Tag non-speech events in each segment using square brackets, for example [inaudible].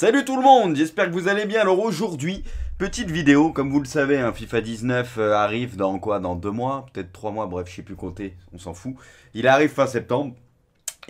Salut tout le monde, j'espère que vous allez bien. Alors aujourd'hui, petite vidéo, comme vous le savez, un hein, FIFA 19 euh, arrive dans quoi Dans deux mois, peut-être trois mois, bref, je sais plus compter, on s'en fout. Il arrive fin septembre,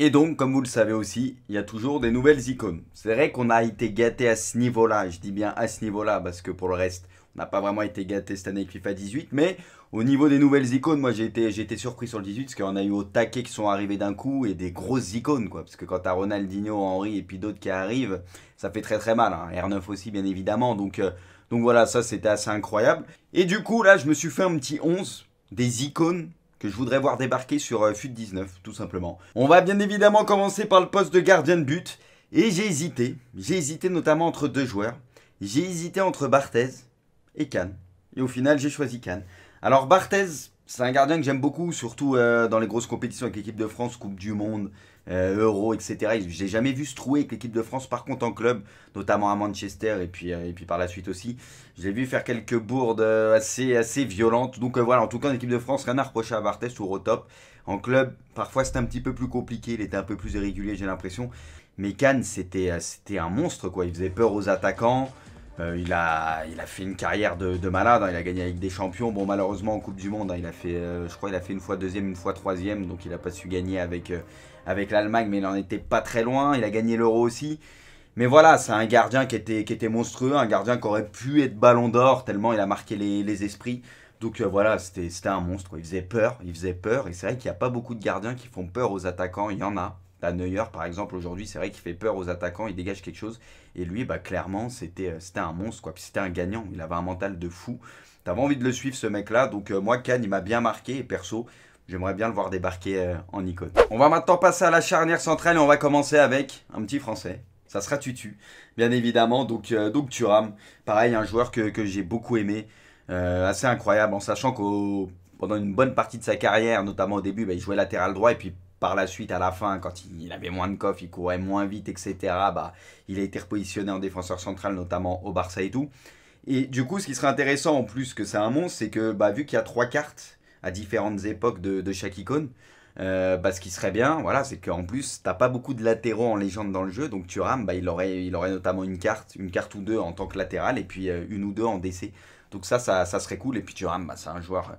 et donc, comme vous le savez aussi, il y a toujours des nouvelles icônes. C'est vrai qu'on a été gâté à ce niveau-là. Je dis bien à ce niveau-là parce que pour le reste, on n'a pas vraiment été gâté cette année avec FIFA 18. Mais au niveau des nouvelles icônes, moi j'ai été, été, surpris sur le 18 parce qu'on a eu au taquet qui sont arrivés d'un coup et des grosses icônes. quoi. Parce que quand as Ronaldinho, Henry et puis d'autres qui arrivent, ça fait très très mal. Hein. R9 aussi, bien évidemment. Donc, euh, donc voilà, ça c'était assez incroyable. Et du coup, là, je me suis fait un petit 11 des icônes que je voudrais voir débarquer sur euh, FUT 19, tout simplement. On va bien évidemment commencer par le poste de gardien de but. Et j'ai hésité. J'ai hésité notamment entre deux joueurs. J'ai hésité entre Barthez et Cannes. Et au final, j'ai choisi Cannes. Alors Barthez, c'est un gardien que j'aime beaucoup, surtout euh, dans les grosses compétitions avec l'équipe de France, Coupe du Monde, euh, Euro, etc. J'ai jamais vu se trouer avec l'équipe de France. Par contre, en club, notamment à Manchester et puis, euh, et puis par la suite aussi, j'ai vu faire quelques bourdes euh, assez, assez violentes. Donc voilà, en tout cas, en équipe de France, rien à reprocher à Barthes, toujours au top. En club, parfois c'était un petit peu plus compliqué, il était un peu plus irrégulier, j'ai l'impression. Mais Cannes, c'était un monstre, quoi. Il faisait peur aux attaquants. il, a, il a fait une carrière de, malade, hein. il a gagné avec des champions. Bon, malheureusement, en Coupe du Monde, hein, il a fait, je crois, il a fait une fois deuxième, une fois troisième, donc il n'a pas su gagner avec, avec l'Allemagne, mais il n'en était pas très loin. Il a gagné l'Euro aussi. Mais voilà, c'est un gardien qui était, qui était monstrueux, un gardien qui aurait pu être ballon d'or, tellement il a marqué les, esprits. Donc euh, voilà, c'était un monstre. Il faisait peur, il faisait peur. Et c'est vrai qu'il n'y a pas beaucoup de gardiens qui font peur aux attaquants. Il y en a. La Neuer, par exemple, aujourd'hui, c'est vrai qu'il fait peur aux attaquants, il dégage quelque chose. Et lui, bah, clairement, c'était euh, un monstre, quoi. c'était un gagnant, il avait un mental de fou. T'avais envie de le suivre, ce mec-là. Donc, euh, moi, Kane, il m'a bien marqué. Et perso, J'aimerais bien le voir débarquer euh, en icône. On va maintenant passer à la charnière centrale et on va commencer avec un petit français. Ça sera Tutu, bien évidemment. Donc, euh, donc Turam, pareil, un joueur que, j'ai beaucoup aimé. Euh, assez incroyable, en sachant qu'au pendant une bonne partie de sa carrière, notamment au début, bah, il jouait latéral droit et puis par la suite, à la fin, quand il avait moins de coffre, il courait moins vite, etc., bah, il a été repositionné en défenseur central, notamment au Barça et tout. Et du coup, ce qui serait intéressant en plus que c'est un monstre, c'est que bah, vu qu'il y a trois cartes, à différentes époques de, chaque icône. Euh, bah, ce qui serait bien, voilà, c'est qu'en plus, t'as pas beaucoup de latéraux en légende dans le jeu, donc Thuram, bah, il, aurait, il aurait notamment une carte, une carte ou deux en tant que latéral, et puis euh, une ou deux en DC. Donc ça, ça, serait cool, et puis Thuram, bah, c'est un joueur euh,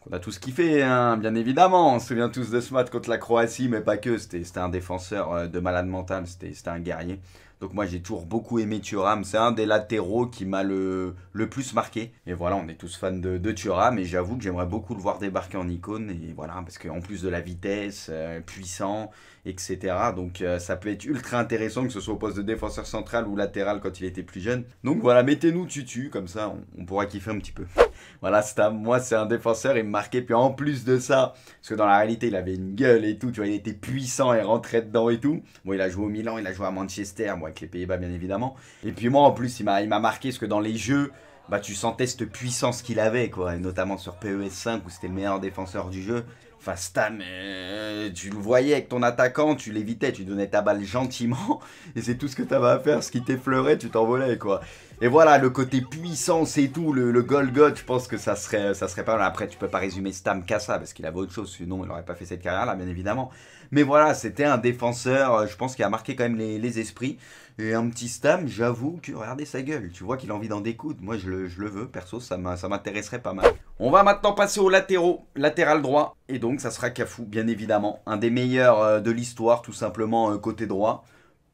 qu'on a tous kiffé, hein, bien évidemment, on se souvient tous de ce match contre la Croatie, mais pas que, c'était un défenseur de malade mental, c'était un guerrier. Donc moi j'ai toujours beaucoup aimé Thuram, c'est un des latéraux qui m'a le, le, plus marqué. Et voilà, on est tous fans de, de Thuram et j'avoue que j'aimerais beaucoup le voir débarquer en icône. Et voilà, parce qu'en plus de la vitesse, euh, puissant, etc. Donc euh, ça peut être ultra intéressant que ce soit au poste de défenseur central ou latéral quand il était plus jeune. Donc voilà, mettez-nous dessus, comme ça on, pourra kiffer un petit peu. [laughs] voilà, à moi c'est un défenseur, il me marquait. Puis en plus de ça, parce que dans la réalité il avait une gueule et tout, tu vois, il était puissant et rentrait dedans et tout. Bon, il a joué au Milan, il a joué à Manchester, les Pays-Bas, bien évidemment. Et puis moi, en plus, il m'a marqué parce que dans les jeux, bah, tu sentais cette puissance qu'il avait, quoi, notamment sur PES 5 où c'était le meilleur défenseur du jeu. Enfin, Stam, euh, tu le voyais avec ton attaquant, tu l'évitais, tu donnais ta balle gentiment, et c'est tout ce que tu avais à faire, ce qui t'effleurait, tu t'envolais, quoi. Et voilà, le côté puissance et tout, le, le Golgot, je pense que ça serait, ça serait pas mal. Après, tu peux pas résumer Stam qu'à ça, parce qu'il avait autre chose, sinon il aurait pas fait cette carrière-là, bien évidemment. Mais voilà, c'était un défenseur, euh, je pense, qui a marqué quand même les, esprits. Et un petit Stam, j'avoue que regardez sa gueule, tu vois qu'il a envie d'en découdre. Moi, je le, je le veux, perso, ça m'intéresserait pas mal. On va maintenant passer au latéraux, latéral droit. Et donc, ça sera Cafou, bien évidemment. Un des meilleurs euh, de l'histoire, tout simplement, euh, côté droit.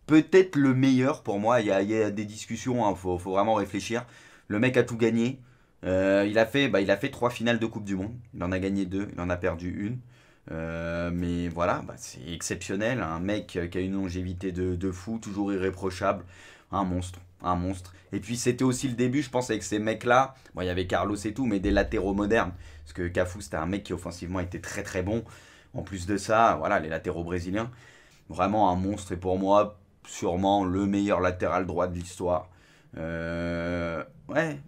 Peut-être le meilleur pour moi. Il y a, des discussions, il hein. faut, vraiment réfléchir. Le mec a tout gagné. Euh, il, a fait, bah, il a fait trois finales de Coupe du Monde. Il en a gagné deux, il en a perdu une. Euh, mais voilà, bah, c'est exceptionnel. Hein. Un mec euh, qui a une longévité de, de fou, toujours irréprochable. Un monstre, un monstre. Et puis c'était aussi le début, je pense, avec ces mecs-là. Bon, il y avait Carlos et tout, mais des latéraux modernes. Parce que Cafu, c'était un mec qui offensivement était très très bon. En plus de ça, voilà, les latéraux brésiliens. Vraiment un monstre. Et pour moi, sûrement le meilleur latéral droit de l'histoire. Euh, ouais,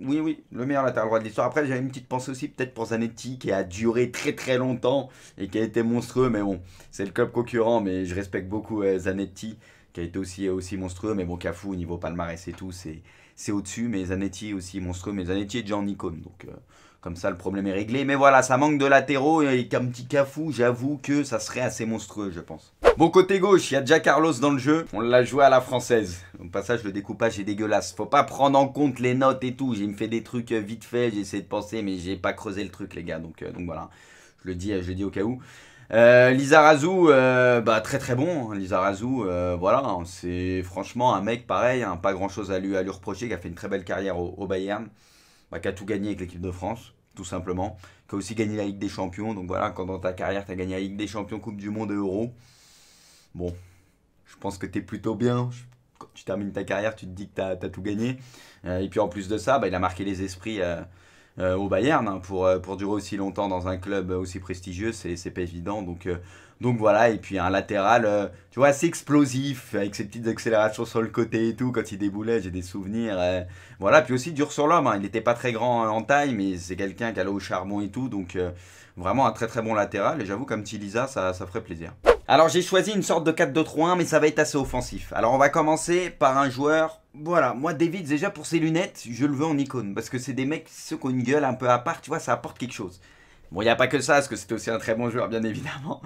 oui, oui, le meilleur latéral droit de l'histoire. Après, j'avais une petite pensée aussi peut-être pour Zanetti qui a duré très très longtemps et qui a été monstrueux. Mais bon, c'est le club concurrent, mais je respecte beaucoup euh, Zanetti qui a été aussi, euh, aussi monstrueux. Mais bon, Cafu au niveau palmarès et tout, c'est, c'est au-dessus. Mais Zanetti aussi monstrueux. Mais Zanetti est déjà en icône. Donc euh, comme ça, le problème est réglé. Mais voilà, ça manque de latéraux et un petit cafou, j'avoue que ça serait assez monstrueux, je pense. Bon, côté gauche, il y a déjà Carlos dans le jeu. On l'a joué à la française. Au passage, le découpage est dégueulasse. Faut pas prendre en compte les notes et tout. J'ai me fait des trucs euh, vite fait, j'ai essayé de penser, mais j'ai pas creusé le truc, les gars. Donc, euh, donc voilà, je le dis, euh, je dis au cas où. Lisa Lizarazu, bah, très très bon. Hein, Lizarazu, voilà, hein, c'est franchement un mec pareil, hein, pas grand chose à lui, à reprocher, qui a fait une très belle carrière au Bayern qui a tout gagné avec l'équipe de France, tout simplement, qui a aussi gagné la Ligue des Champions. Donc voilà, quand dans ta carrière, tu as gagné la Ligue des Champions, Coupe du Monde et Euro, bon, je pense que tu es plutôt bien. Quand tu termines ta carrière, tu te dis que tu as, tout gagné. Euh, et puis en plus de ça, bah, il a marqué les esprits. Euh, euh, au Bayern. Hein, pour, euh, pour durer aussi longtemps dans un club aussi prestigieux, c'est pas évident. Donc, euh, donc voilà, et puis un latéral, tu vois, assez explosif, avec ses petites accélérations sur le côté et tout, quand il déboulait, j'ai des souvenirs. voilà, puis aussi dur sur l'homme, hein, il n'était pas très grand en taille, mais c'est quelqu'un qui allait au charbon et tout, donc vraiment un très très bon latéral, et j'avoue qu'un petit Lisa, ça, ça ferait plaisir. Alors j'ai choisi une sorte de 4-2-3-1, mais ça va être assez offensif. Alors on va commencer par un joueur... Voilà, moi David, déjà pour ses lunettes, je le veux en icône. Parce que c'est des mecs, ceux qui ont une gueule un peu à part, tu vois, ça apporte quelque chose. Bon, il n'y a pas que ça, parce que c'était aussi un très bon joueur, bien évidemment.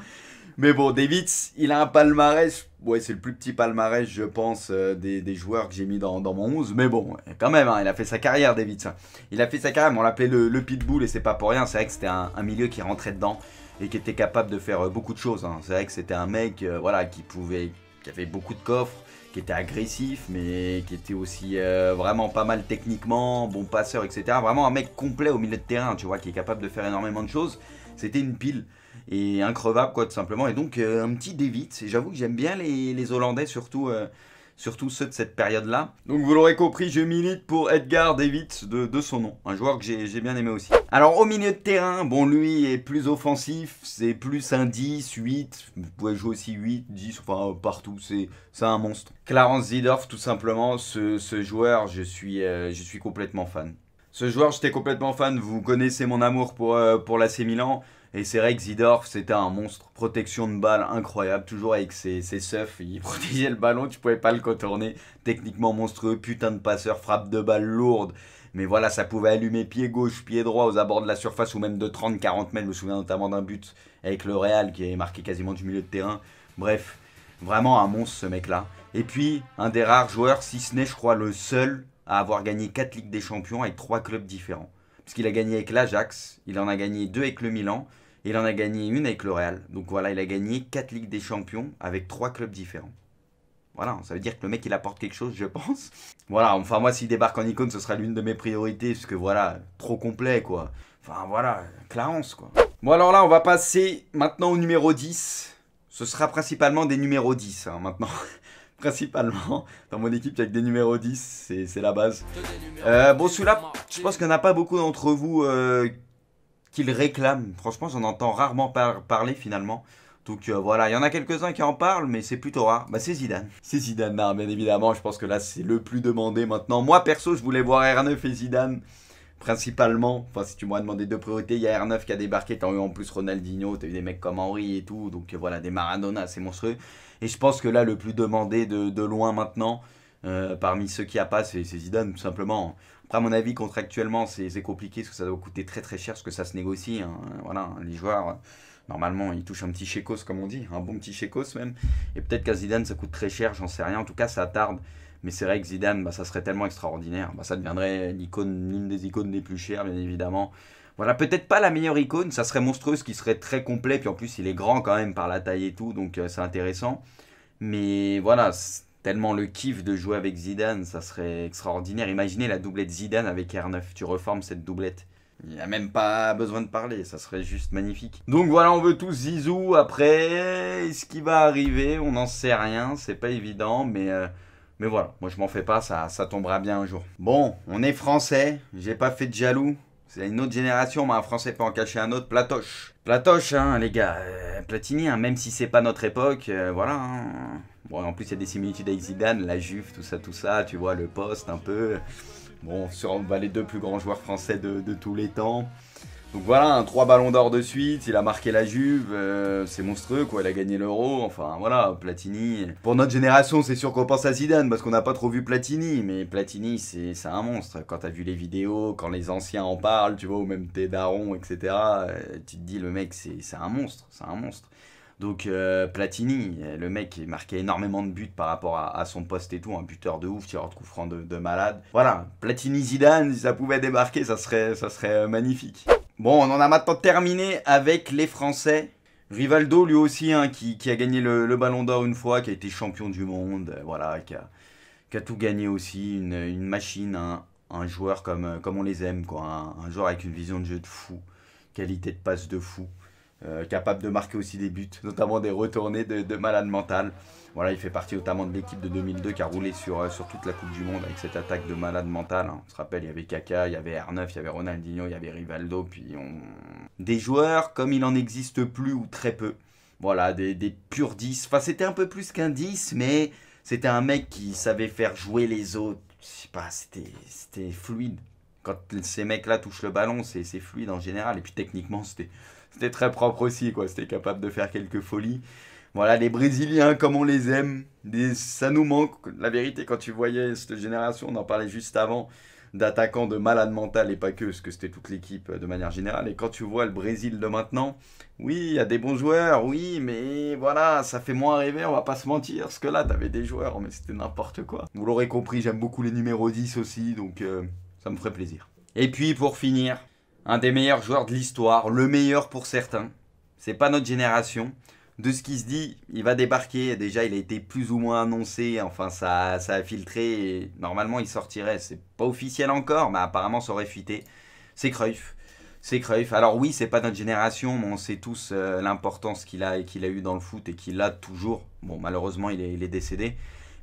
Mais bon, David, il a un palmarès. Ouais, c'est le plus petit palmarès, je pense, euh, des, joueurs que j'ai mis dans, dans, mon 11. Mais bon, quand même, hein, il a fait sa carrière, David. Il a fait sa carrière, mais on l'appelait le, le, Pitbull et c'est pas pour rien. C'est vrai que c'était un milieu qui rentrait dedans et qui était capable de faire euh, beaucoup de choses. Hein. C'est vrai que c'était un mec euh, voilà, qui pouvait, qui avait beaucoup de coffres, qui était agressif, mais qui était aussi euh, vraiment pas mal techniquement, bon passeur, etc. Vraiment un mec complet au milieu de terrain, tu vois, qui est capable de faire énormément de choses. C'était une pile et increvable, quoi, tout simplement. Et donc, un petit David. J'avoue que j'aime bien les Hollandais, surtout surtout ceux de cette période-là. Donc vous l'aurez compris, je milite pour Edgar Davids de, son nom, un joueur que j'ai bien aimé aussi. Alors au milieu de terrain, bon lui est plus offensif, c'est plus un 10, 8, vous pouvez jouer aussi 8, 10, enfin partout, c'est un monstre. Clarence Zidorf tout simplement, ce, joueur, euh, je suis, complètement fan. Ce joueur, j'étais complètement fan, vous connaissez mon amour pour, euh, pour l'AC Milan. Et c'est vrai que Zidorf, c'était un monstre. Protection de balle incroyable, toujours avec ses, ses seufs. Il [laughs] protégeait le ballon, tu pouvais pas le contourner. Techniquement monstrueux, putain de passeur, frappe de balle lourde. Mais voilà, ça pouvait allumer pied gauche, pied droit aux abords de la surface ou même de 30-40 mètres. Je me souviens notamment d'un but avec le Real qui est marqué quasiment du milieu de terrain. Bref, vraiment un monstre ce mec-là. Et puis, un des rares joueurs, si ce n'est, je crois, le seul à avoir gagné 4 Ligues des Champions avec 3 clubs différents qu'il a gagné avec l'Ajax, il en a gagné deux avec le Milan, et il en a gagné une avec le Real. Donc voilà, il a gagné quatre Ligues des Champions avec trois clubs différents. Voilà, ça veut dire que le mec il apporte quelque chose, je pense. Voilà, enfin moi s'il débarque en icône, ce sera l'une de mes priorités, parce que voilà, trop complet quoi. Enfin voilà, Clarence quoi. Bon alors là, on va passer maintenant au numéro 10. Ce sera principalement des numéros 10 hein, maintenant. [laughs] principalement. [laughs] Dans mon équipe, il n'y a que des numéros 10, c'est la base. Euh, bon, celui-là, je pense qu'il n'y en a pas beaucoup d'entre vous euh, qui le réclament. Franchement, j'en entends rarement parler finalement. Donc euh, voilà, il y en a quelques-uns qui en parlent, mais c'est plutôt rare. Bah, c'est Zidane. C'est Zidane, bien évidemment, je pense que là c'est le plus demandé maintenant. Moi perso, je voulais voir R9 et Zidane principalement. Enfin, si tu m'as demandé deux priorités, il y a R9 qui a débarqué, t'as eu en plus Ronaldinho, t'as eu des mecs comme Henry et tout, donc euh, voilà, des Maradona, c'est monstrueux. Et je pense que là, le plus demandé de, loin maintenant, euh, parmi ceux qui a pas, c'est Zidane, tout simplement. Après, à mon avis, contractuellement, c'est compliqué parce que ça doit coûter très très cher parce que ça se négocie. Hein. Voilà, les joueurs, normalement, ils touchent un petit chécos, comme on dit, un bon petit chécos même. Et peut-être qu'à Zidane, ça coûte très cher, j'en sais rien. En tout cas, ça tarde. Mais c'est vrai que Zidane, bah, ça serait tellement extraordinaire. Bah, ça deviendrait l'une des icônes les plus chères, bien évidemment. Voilà, peut-être pas la meilleure icône, ça serait monstrueux, qui serait très complet. Puis en plus, il est grand quand même par la taille et tout, donc euh, c'est intéressant. Mais voilà, tellement le kiff de jouer avec Zidane, ça serait extraordinaire. Imaginez la doublette Zidane avec R9, tu reformes cette doublette. Il n'y a même pas besoin de parler, ça serait juste magnifique. Donc voilà, on veut tous Zizou. Après, ce qui va arriver, on n'en sait rien, c'est pas évident, mais... Euh, mais voilà, moi je m'en fais pas, ça, ça tombera bien un jour. Bon, on est français, j'ai pas fait de jaloux. C'est une autre génération, mais un français peut en cacher un autre, Platoche. Platoche, hein, les gars, euh, Platini, hein, même si c'est pas notre époque, euh, voilà. Hein. Bon, en plus, il y a des similitudes avec Zidane, la Juve, tout ça, tout ça, tu vois, le poste un peu. Bon, sur, bah, les deux plus grands joueurs français de, de tous les temps. Donc voilà, un, trois ballons d'or de suite, il a marqué la Juve, euh, c'est monstrueux quoi, il a gagné l'Euro, enfin voilà, Platini. Pour notre génération, c'est sûr qu'on pense à Zidane parce qu'on n'a pas trop vu Platini, mais Platini c'est un monstre. Quand t'as vu les vidéos, quand les anciens en parlent, tu vois, ou même tes darons, etc., euh, tu te dis le mec c'est un monstre, c'est un monstre. Donc euh, Platini, le mec, il marquait énormément de buts par rapport à, son poste et tout, un buteur de ouf, tireur de coup de, malade. Voilà, Platini Zidane, si ça pouvait débarquer, ça serait, ça serait magnifique. Bon, on en a maintenant terminé avec les Français. Rivaldo, lui aussi, hein, qui, a gagné le, Ballon d'Or une fois, qui a été champion du monde, euh, voilà, qui a, tout gagné aussi, une, machine, un, joueur euh, comme, on les aime, quoi, un, joueur avec une vision de jeu de fou, qualité de passe de fou. Euh, capable de marquer aussi des buts, [laughs] notamment des retournées de, malade mental. Voilà, il fait partie notamment de l'équipe de 2002 qui a roulé sur, euh, sur toute la Coupe du Monde avec cette attaque de malade mental. Hein. On se rappelle, il y avait Kaka, il y avait R9, il y avait Ronaldinho, il y avait Rivaldo, puis on... Des joueurs comme il n'en existe plus ou très peu. Voilà, des, des purs 10. Enfin, c'était un peu plus qu'un 10, mais c'était un mec qui savait faire jouer les autres. Je sais pas, c'était fluide quand ces mecs-là touchent le ballon, c'est fluide en général. Et puis techniquement, c'était très propre aussi, C'était capable de faire quelques folies. Voilà, les Brésiliens, comme on les aime, des, ça nous manque. La vérité, quand tu voyais cette génération, on en parlait juste avant, d'attaquants de malades mental et pas que, parce que c'était toute l'équipe euh, de manière générale. Et quand tu vois le Brésil de maintenant, oui, il y a des bons joueurs, oui, mais voilà, ça fait moins rêver, on va pas se mentir, parce que là, t'avais des joueurs, mais c'était n'importe quoi. Vous l'aurez compris, j'aime beaucoup les numéros 10 aussi, donc... Euh, ça me ferait plaisir. Et puis pour finir, un des meilleurs joueurs de l'histoire, le meilleur pour certains, c'est pas notre génération. De ce qui se dit, il va débarquer. Déjà, il a été plus ou moins annoncé. Enfin, ça, ça a filtré. normalement, il sortirait. C'est pas officiel encore, mais apparemment, ça aurait fuité. C'est Cruyff. C'est Cruyff. Alors oui, c'est pas notre génération, mais on sait tous euh, l'importance qu'il a et qu'il a eu dans le foot et qu'il a toujours. Bon, malheureusement, il est, décédé.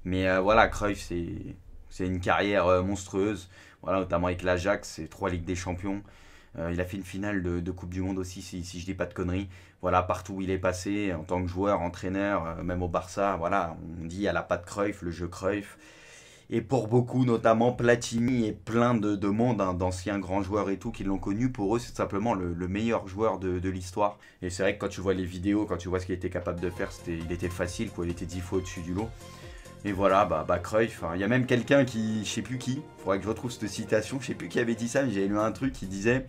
Mais euh, voilà, Cruyff, c'est une carrière euh, monstrueuse. Voilà, notamment avec l'Ajax, c'est trois Ligues des Champions. Euh, il a fait une finale de, Coupe du Monde aussi, si, je dis pas de conneries. Voilà, partout où il est passé, en tant que joueur, entraîneur, euh, même au Barça, voilà, on dit à la patte Cruyff, le jeu Cruyff. Et pour beaucoup, notamment Platini et plein de, monde, hein, d'anciens grands joueurs et tout, qui l'ont connu, pour eux, c'est simplement le, meilleur joueur de, l'histoire. Et c'est vrai que quand tu vois les vidéos, quand tu vois ce qu'il était capable de faire, c'était il était facile, il était dix fois au-dessus du lot. Et voilà, bah, bah Cruyff, il y a même quelqu'un qui, je sais plus qui, faudrait que je retrouve cette citation, je sais plus qui avait dit ça, mais j'ai lu un truc qui disait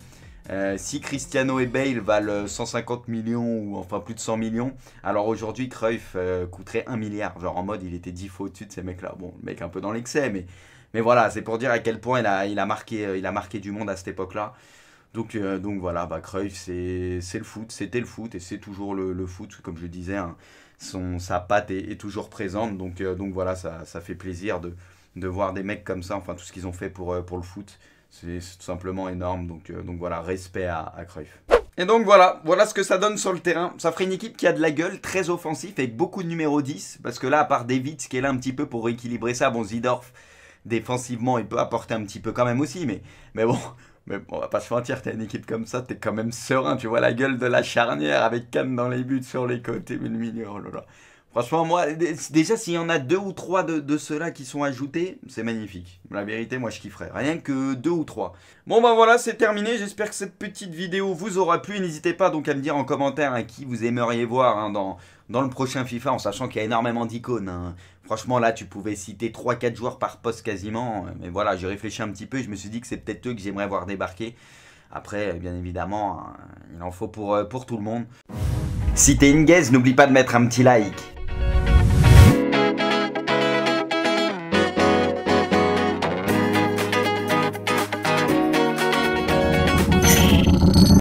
euh, si Cristiano et Bale valent 150 euh, millions ou enfin plus de 100 millions, alors aujourd'hui Cruyff euh, coûterait 1 milliard. Genre en mode il était 10 fois au-dessus de ces mecs-là. Bon, le mec un peu dans l'excès, mais, mais voilà, c'est pour dire à quel point il a, il a, marqué, il a marqué du monde à cette époque-là. Donc, donc voilà, bah, Cruyff c'est le foot, c'était le foot et c'est toujours le, foot, comme je disais. Hein, son, sa patte est, toujours présente. Donc, euh, donc voilà, ça, ça, fait plaisir de, voir des mecs comme ça, enfin tout ce qu'ils ont fait pour, euh, pour le foot. C'est tout simplement énorme. Donc, euh, donc voilà, respect à, à Cruyff. Et donc voilà, voilà ce que ça donne sur le terrain. Ça ferait une équipe qui a de la gueule, très offensif avec beaucoup de numéro 10. Parce que là, à part ce qui est là un petit peu pour équilibrer ça, bon, Zidorf, défensivement, il peut apporter un petit peu quand même aussi. Mais, mais bon, mais on va pas se mentir, t'as une équipe comme ça, t'es quand même serein. Tu vois la gueule de la charnière avec Cannes dans les buts sur les côtés. Mais milieu, oh là là. Franchement, moi, déjà, s'il y en a deux ou trois de, ceux-là qui sont ajoutés, c'est magnifique. La vérité, moi, je kifferais. Rien que deux ou trois. Bon, ben voilà, c'est terminé. J'espère que cette petite vidéo vous aura plu. N'hésitez pas donc à me dire en commentaire à hein, qui vous aimeriez voir hein, dans, dans le prochain FIFA, en sachant qu'il y a énormément d'icônes. Hein. Franchement, là, tu pouvais citer 3-4 joueurs par poste quasiment. Euh, mais voilà, j'ai réfléchi un petit peu et je me suis dit que c'est peut-être eux que j'aimerais voir débarquer. Après, euh, bien évidemment, il en faut pour, euh, pour tout le monde. Si t'es une gaise, n'oublie pas de mettre un petit like.